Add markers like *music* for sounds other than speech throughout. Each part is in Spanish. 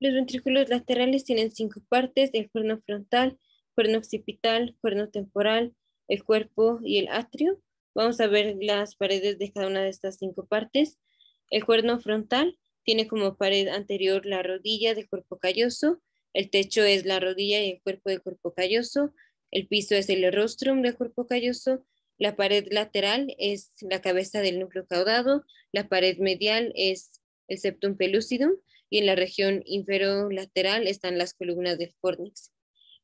Los ventrículos laterales tienen cinco partes, el cuerno frontal, cuerno occipital, cuerno temporal, el cuerpo y el atrio. Vamos a ver las paredes de cada una de estas cinco partes. El cuerno frontal tiene como pared anterior la rodilla del cuerpo calloso, el techo es la rodilla y el cuerpo del cuerpo calloso, el piso es el rostrum del cuerpo calloso, la pared lateral es la cabeza del núcleo caudado, la pared medial es el septum pellucidum, y en la región inferolateral están las columnas del fornix.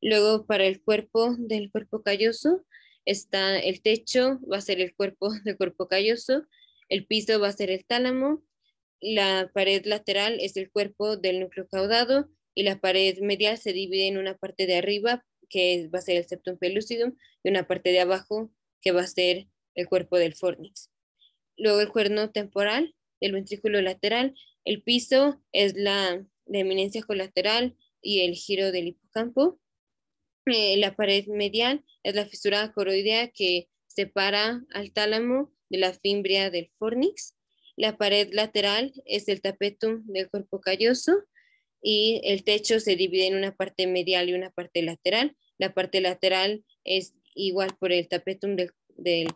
Luego para el cuerpo del cuerpo calloso está el techo, va a ser el cuerpo *laughs* del cuerpo calloso, el piso va a ser el tálamo, la pared lateral es el cuerpo del núcleo caudado y la pared medial se divide en una parte de arriba que va a ser el septum pellucidum y una parte de abajo que va a ser el cuerpo del fornix. Luego el cuerno temporal del ventrículo lateral, el piso es la, eminencia colateral y el giro del hipocampo. Eh, la pared medial es la fisura coroidea que separa al tálamo de la fimbria del fornix. La pared lateral es el tapetum del cuerpo calloso y el techo se divide en una parte medial y una parte lateral. La parte lateral es igual por el tapetum del, del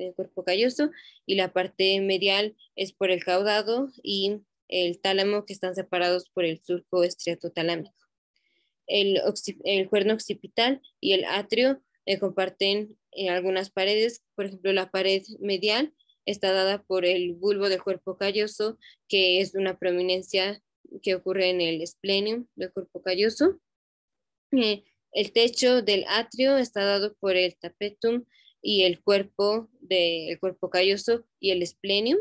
del cuerpo calloso y la parte medial es por el caudado y el tálamo que están separados por el surco estriatotalámico. El, el cuerno occipital y el atrio eh, comparten eh, algunas paredes, por ejemplo la pared medial está dada por el bulbo del cuerpo calloso que es una prominencia que ocurre en el esplenium del cuerpo calloso. Eh, el techo del atrio está dado por el tapetum y el cuerpo del cuerpo calloso y el splenium.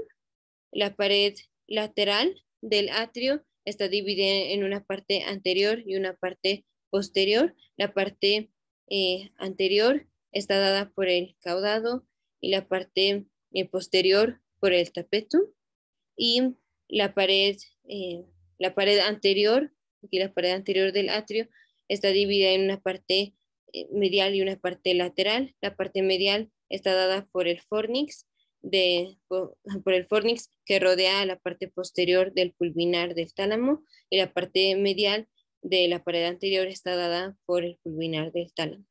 La pared lateral del atrio está dividida en una parte anterior y una parte posterior. La parte eh, anterior está dada por el caudado y la parte eh, posterior por el tapetum. Y la pared, eh, la pared anterior, aquí la pared anterior del atrio, está dividida en una parte eh, medial y una parte lateral. La parte medial está dada por el fornix, de, *laughs* por, el fornix que rodea la parte posterior del pulvinar del tálamo y la parte medial de la pared anterior está dada por el pulvinar del tálamo.